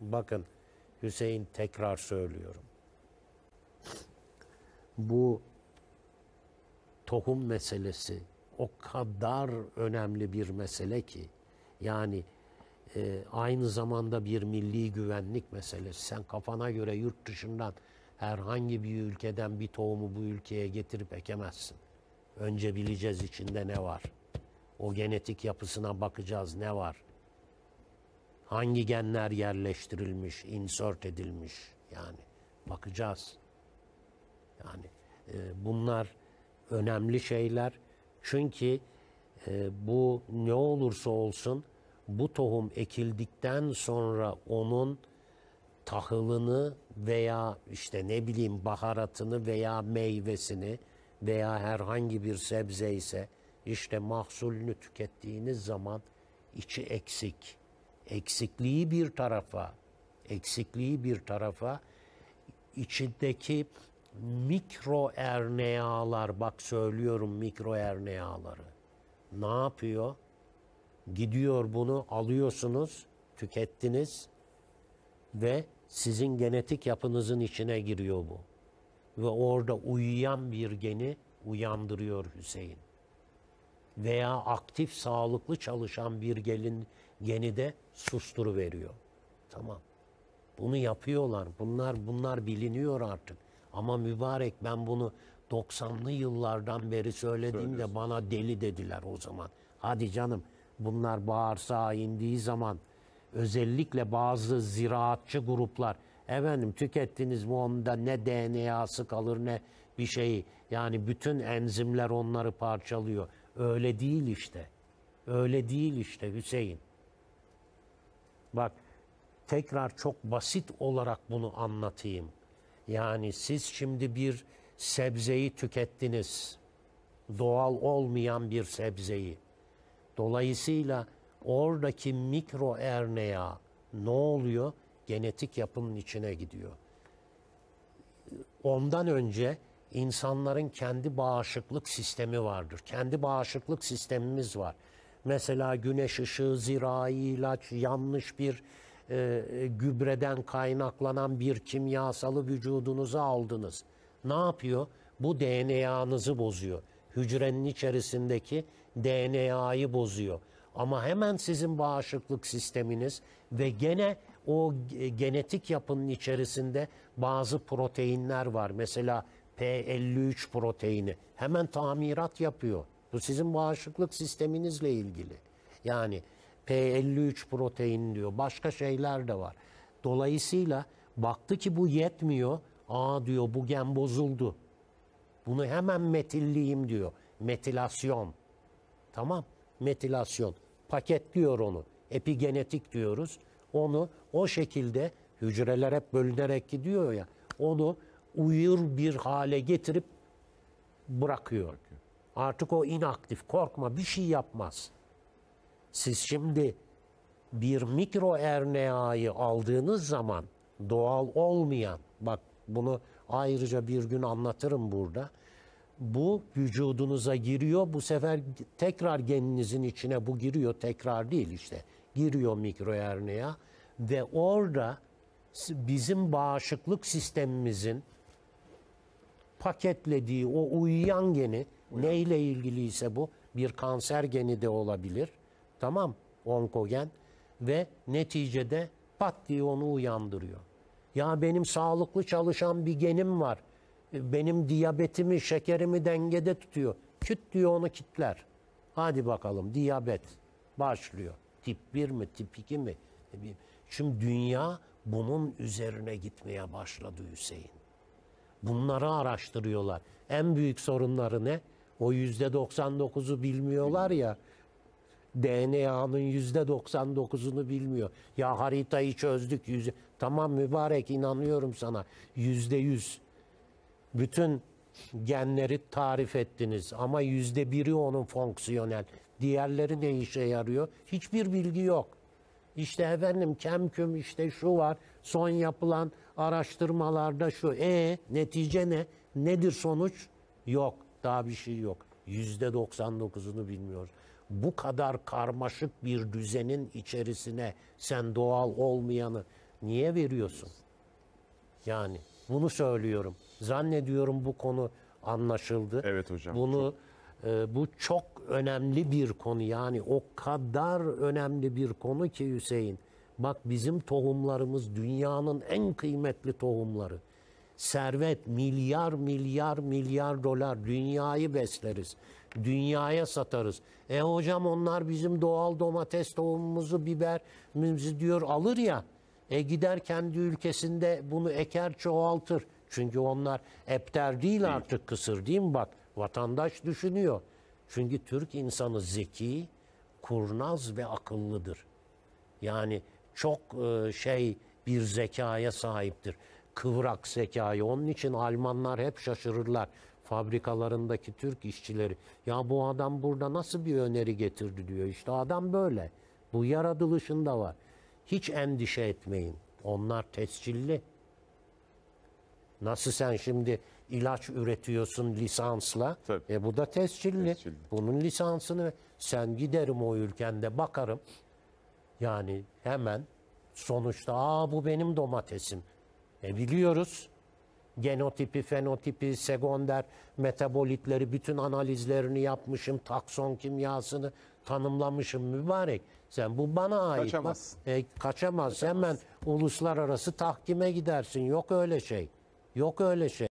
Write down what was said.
Bakın Hüseyin tekrar söylüyorum. Bu tohum meselesi o kadar önemli bir mesele ki yani e, aynı zamanda bir milli güvenlik meselesi. Sen kafana göre yurt dışından herhangi bir ülkeden bir tohumu bu ülkeye getirip ekemezsin. Önce bileceğiz içinde ne var. O genetik yapısına bakacağız ne var. Hangi genler yerleştirilmiş, insert edilmiş yani bakacağız. Yani e, bunlar önemli şeyler. Çünkü e, bu ne olursa olsun bu tohum ekildikten sonra onun tahılını veya işte ne bileyim baharatını veya meyvesini veya herhangi bir sebze ise işte mahsulünü tükettiğiniz zaman içi eksik eksikliği bir tarafa, eksikliği bir tarafa içindeki mikro RNA'lar bak söylüyorum mikro RNA'ları. Ne yapıyor? Gidiyor bunu alıyorsunuz, tükettiniz ve sizin genetik yapınızın içine giriyor bu. Ve orada uyuyan bir geni uyandırıyor Hüseyin veya aktif sağlıklı çalışan bir gelin geni de susturu veriyor. Tamam. Bunu yapıyorlar. Bunlar bunlar biliniyor artık. Ama mübarek ben bunu 90'lı yıllardan beri söylediğimde bana deli dediler o zaman. Hadi canım bunlar bağırsağa indiği zaman özellikle bazı ziraatçı gruplar efendim tükettiniz mi onda ne DNA'sı kalır ne bir şeyi yani bütün enzimler onları parçalıyor. Öyle değil işte. Öyle değil işte Hüseyin. Bak tekrar çok basit olarak bunu anlatayım. Yani siz şimdi bir sebzeyi tükettiniz. Doğal olmayan bir sebzeyi. Dolayısıyla oradaki mikro RNA ne oluyor? Genetik yapının içine gidiyor. Ondan önce insanların kendi bağışıklık sistemi vardır. Kendi bağışıklık sistemimiz var. Mesela güneş ışığı, zirai ilaç, yanlış bir e, e, gübreden kaynaklanan bir kimyasalı vücudunuza aldınız. Ne yapıyor? Bu DNA'nızı bozuyor. Hücrenin içerisindeki DNA'yı bozuyor. Ama hemen sizin bağışıklık sisteminiz ve gene o e, genetik yapının içerisinde bazı proteinler var. Mesela P53 proteini hemen tamirat yapıyor. Bu sizin bağışıklık sisteminizle ilgili. Yani P53 protein diyor. Başka şeyler de var. Dolayısıyla baktı ki bu yetmiyor. Aa diyor bu gen bozuldu. Bunu hemen metilliyim diyor. Metilasyon. Tamam. Metilasyon. Paketliyor onu. Epigenetik diyoruz. Onu o şekilde hücreler hep bölünerek gidiyor ya. Onu uyur bir hale getirip bırakıyor. Artık o inaktif, korkma, bir şey yapmaz. Siz şimdi bir mikro RNA'yı aldığınız zaman doğal olmayan, bak bunu ayrıca bir gün anlatırım burada. Bu vücudunuza giriyor, bu sefer tekrar geninizin içine bu giriyor, tekrar değil işte. Giriyor mikro RNA ve orada bizim bağışıklık sistemimizin paketlediği o uyuyan geni Uyan. neyle ilgiliyse bu bir kanser geni de olabilir. Tamam onkogen ve neticede pat diye onu uyandırıyor. Ya benim sağlıklı çalışan bir genim var. Benim diyabetimi, şekerimi dengede tutuyor. Küt diyor onu kitler. Hadi bakalım diyabet başlıyor. Tip 1 mi, tip 2 mi? Şimdi dünya bunun üzerine gitmeye başladı Hüseyin. Bunları araştırıyorlar. En büyük sorunları ne? O yüzde %99'u bilmiyorlar ya. DNA'nın yüzde %99'unu bilmiyor. Ya haritayı çözdük. Yüz... Tamam mübarek inanıyorum sana. Yüzde yüz. Bütün genleri tarif ettiniz ama yüzde biri onun fonksiyonel. Diğerleri ne işe yarıyor? Hiçbir bilgi yok. İşte efendim kemküm işte şu var. Son yapılan araştırmalarda şu. E netice ne? Nedir sonuç? Yok. Daha bir şey yok. Yüzde 99'unu bilmiyoruz. Bu kadar karmaşık bir düzenin içerisine sen doğal olmayanı niye veriyorsun? Yani bunu söylüyorum. Zannediyorum bu konu anlaşıldı. Evet hocam. Bunu çok ee, bu çok önemli bir konu yani o kadar önemli bir konu ki Hüseyin. Bak bizim tohumlarımız dünyanın en kıymetli tohumları. Servet milyar milyar milyar dolar dünyayı besleriz. Dünyaya satarız. E hocam onlar bizim doğal domates tohumumuzu, biberimizi diyor alır ya. E gider kendi ülkesinde bunu eker çoğaltır. Çünkü onlar epter değil artık kısır değil mi bak. Vatandaş düşünüyor. Çünkü Türk insanı zeki, kurnaz ve akıllıdır. Yani çok e, şey bir zekaya sahiptir. Kıvrak zekayı. Onun için Almanlar hep şaşırırlar fabrikalarındaki Türk işçileri. Ya bu adam burada nasıl bir öneri getirdi diyor. İşte adam böyle. Bu yaratılışında var. Hiç endişe etmeyin. Onlar tescilli. Nasıl sen şimdi ilaç üretiyorsun lisansla. Tabii. E bu da tescilli. tescilli. Bunun lisansını sen giderim o ülkende bakarım. Yani hemen sonuçta aa bu benim domatesim. E biliyoruz genotipi, fenotipi, sekonder metabolitleri, bütün analizlerini yapmışım, takson kimyasını tanımlamışım mübarek. Sen bu bana ait. Kaçamaz. E, kaçamaz. kaçamaz. Hemen uluslararası tahkime gidersin. Yok öyle şey. Yok öyle şey.